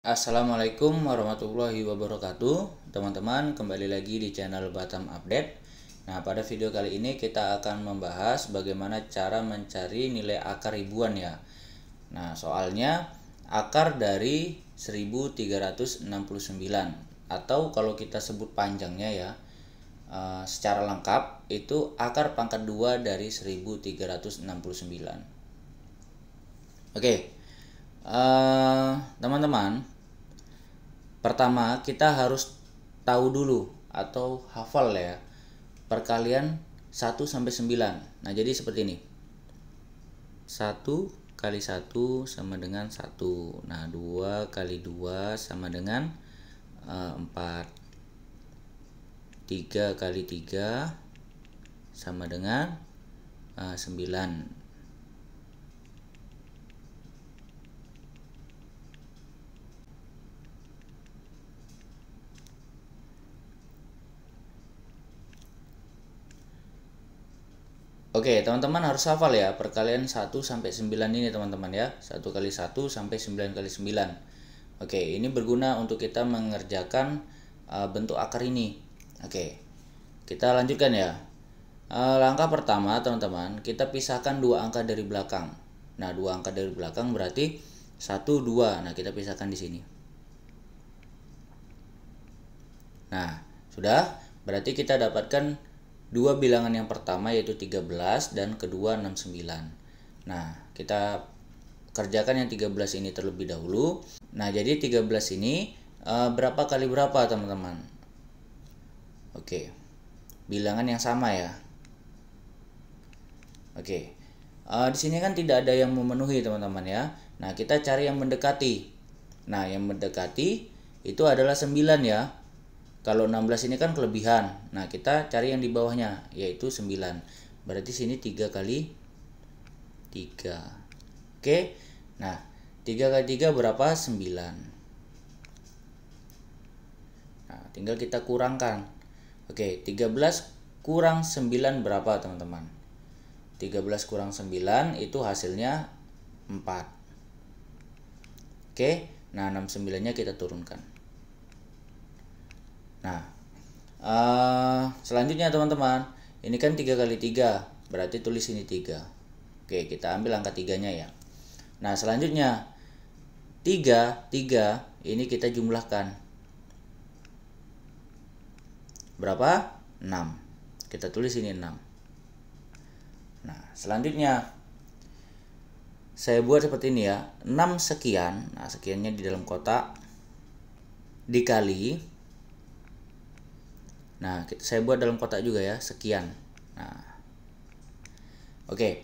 Assalamualaikum warahmatullahi wabarakatuh Teman-teman kembali lagi di channel Batam Update Nah pada video kali ini kita akan membahas bagaimana cara mencari nilai akar ribuan ya Nah soalnya akar dari 1369 Atau kalau kita sebut panjangnya ya eh, Secara lengkap itu akar pangkat 2 dari 1369 Oke Eh, teman-teman pertama kita harus tahu dulu atau hafal ya perkalian 1 sampai 9. Nah, jadi seperti ini. 1 kali 1 sama dengan 1. Nah, 2 kali 2 sama dengan uh, 4. 3 kali 3 sama dengan uh, eh, 9 Oke, teman-teman harus hafal ya perkalian 1 sampai 9 ini teman-teman ya. 1 kali 1 sampai 9 kali 9. Oke, ini berguna untuk kita mengerjakan uh, bentuk akar ini. Oke. Kita lanjutkan ya. Uh, langkah pertama, teman-teman, kita pisahkan dua angka dari belakang. Nah, dua angka dari belakang berarti 1 2. Nah, kita pisahkan di sini. Nah, sudah. Berarti kita dapatkan dua bilangan yang pertama yaitu 13 dan kedua 69. Nah, kita kerjakan yang 13 ini terlebih dahulu. Nah, jadi 13 ini eh, berapa kali berapa, teman-teman? Oke. Bilangan yang sama ya. Oke. Uh, di sini kan tidak ada yang memenuhi, teman-teman ya. Nah, kita cari yang mendekati. Nah, yang mendekati itu adalah 9 ya. Kalau 16 ini kan kelebihan. Nah, kita cari yang di bawahnya yaitu 9. Berarti sini 3 kali 3. Oke. Nah, 3 kali 3 berapa? 9. Nah, tinggal kita kurangkan. Oke, 13 kurang 9 berapa, teman-teman? 13 kurang 9 itu hasilnya 4. Oke, nah 69-nya kita turunkan. Nah, uh, selanjutnya teman-teman, ini kan tiga kali tiga berarti tulis ini tiga Oke, kita ambil angka tiganya ya. Nah, selanjutnya tiga tiga ini kita jumlahkan. Berapa? 6. Kita tulis ini 6. Nah, selanjutnya saya buat seperti ini ya 6 sekian nah sekiannya di dalam kotak dikali Nah, saya buat dalam kotak juga ya, sekian. Nah. Oke. Okay.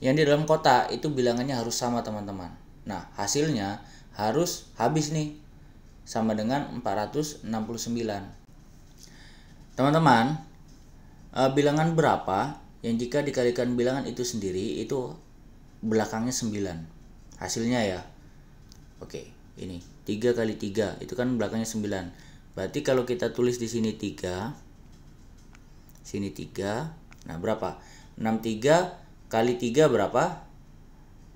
Yang di dalam kotak itu bilangannya harus sama, teman-teman. Nah, hasilnya harus habis nih sama dengan 469. Teman-teman, e, bilangan berapa yang jika dikalikan bilangan itu sendiri itu belakangnya 9. Hasilnya ya. Oke, ini 3 kali 3 itu kan belakangnya 9 Berarti kalau kita tulis di sini 3 sini 3. Nah, berapa? 63 kali 3 berapa?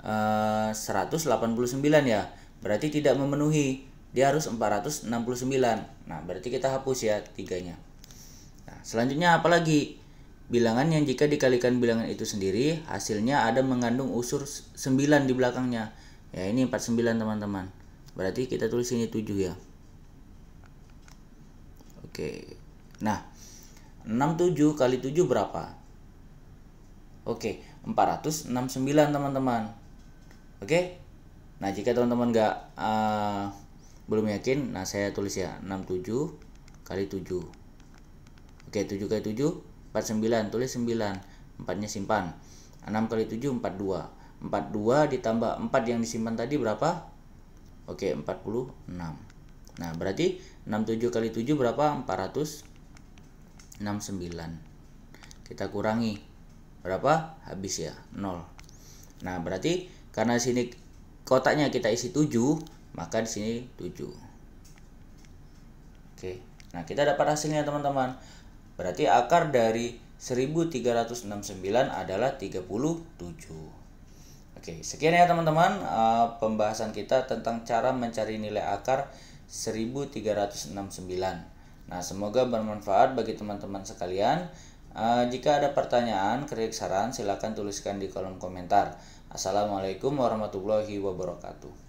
E, eh, 189 ya. Berarti tidak memenuhi. Dia harus 469. Nah, berarti kita hapus ya tiganya. Nah, selanjutnya apalagi Bilangan yang jika dikalikan bilangan itu sendiri, hasilnya ada mengandung unsur 9 di belakangnya. Ya, ini 49 teman-teman. Berarti kita tulis ini 7 ya. Oke. Nah, 67 kali 7 berapa? Oke, 469 teman-teman. Oke. Nah, jika teman-teman nggak uh, belum yakin, nah saya tulis ya 67 kali 7. Oke, 7 kali 7 49, tulis 9. 4-nya simpan. 6 kali 7 42. 42 ditambah 4 yang disimpan tadi berapa? Oke, 46. Nah, berarti 67 kali 7 berapa? 469. Kita kurangi. Berapa? Habis ya, 0. Nah, berarti karena sini kotaknya kita isi 7, maka di sini 7. Oke. Nah, kita dapat hasilnya teman-teman. Berarti akar dari 1369 adalah 37. Oke, sekian ya teman-teman uh, pembahasan kita tentang cara mencari nilai akar 1369. Nah, semoga bermanfaat bagi teman-teman sekalian. Uh, jika ada pertanyaan, kritik saran, silakan tuliskan di kolom komentar. Assalamualaikum warahmatullahi wabarakatuh.